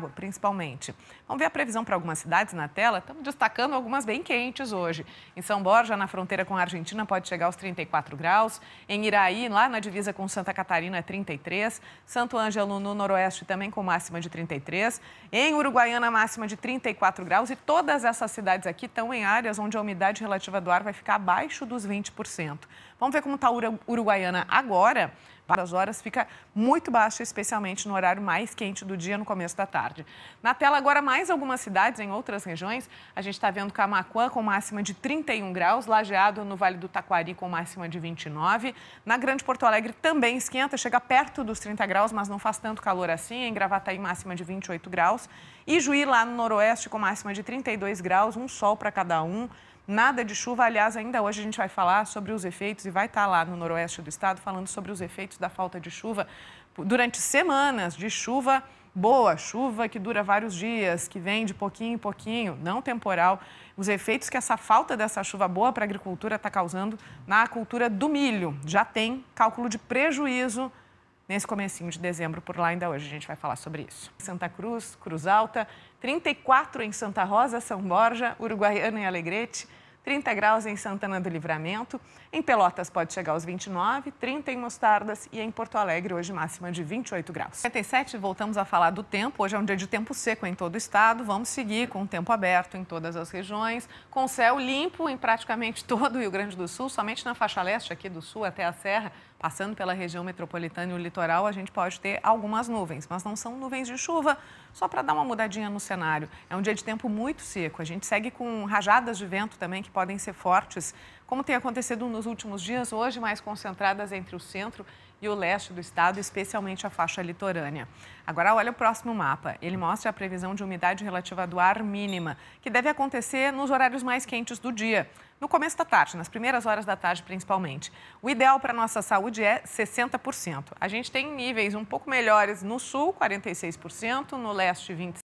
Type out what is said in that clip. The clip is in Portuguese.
rua, principalmente. Vamos ver a previsão para algumas cidades na tela? Estamos destacando algumas bem quentes hoje. Em São Borja, na fronteira com a Argentina, pode chegar aos 34 graus. Em Iraí, lá na divisa com Santa Catarina, é 33. Santo Ângelo, no noroeste, também com máxima de 33. Em Uruguaiana, máxima de 34 graus. E todas essas cidades aqui estão em áreas onde a umidade relativa do ar vai ficar abaixo dos 20%. Vamos ver como está a Uruguaiana agora? as horas fica muito baixa, especialmente no horário mais quente do dia, no começo da tarde. Na tela agora, mais algumas cidades em outras regiões. A gente está vendo Camacuã com máxima de 31 graus, Lajeado no Vale do Taquari com máxima de 29. Na Grande Porto Alegre também esquenta, chega perto dos 30 graus, mas não faz tanto calor assim. Em Gravataí, máxima de 28 graus. E Juí, lá no Noroeste, com máxima de 32 graus, um sol para cada um. Nada de chuva, aliás, ainda hoje a gente vai falar sobre os efeitos e vai estar tá lá no noroeste do estado falando sobre os efeitos da falta de chuva durante semanas de chuva boa, chuva que dura vários dias, que vem de pouquinho em pouquinho, não temporal, os efeitos que essa falta dessa chuva boa para a agricultura está causando na cultura do milho. Já tem cálculo de prejuízo nesse comecinho de dezembro por lá ainda hoje. A gente vai falar sobre isso. Santa Cruz, Cruz Alta, 34 em Santa Rosa, São Borja, Uruguaiana e Alegrete, 30 graus em Santana do Livramento, em Pelotas pode chegar aos 29, 30 em Mostardas e em Porto Alegre hoje máxima de 28 graus. 57, voltamos a falar do tempo. Hoje é um dia de tempo seco em todo o estado. Vamos seguir com o tempo aberto em todas as regiões, com céu limpo em praticamente todo o Rio Grande do Sul, somente na faixa leste aqui do sul até a serra, passando pela região metropolitana e o litoral, a gente pode ter algumas nuvens, mas não são nuvens de chuva só para dar uma mudadinha no cenário. É um dia de tempo muito seco. A gente segue com rajadas de vento também que podem ser fortes como tem acontecido nos últimos dias, hoje mais concentradas entre o centro e o leste do estado, especialmente a faixa litorânea. Agora, olha o próximo mapa. Ele mostra a previsão de umidade relativa do ar mínima, que deve acontecer nos horários mais quentes do dia, no começo da tarde, nas primeiras horas da tarde principalmente. O ideal para a nossa saúde é 60%. A gente tem níveis um pouco melhores no sul, 46%, no leste, 25%.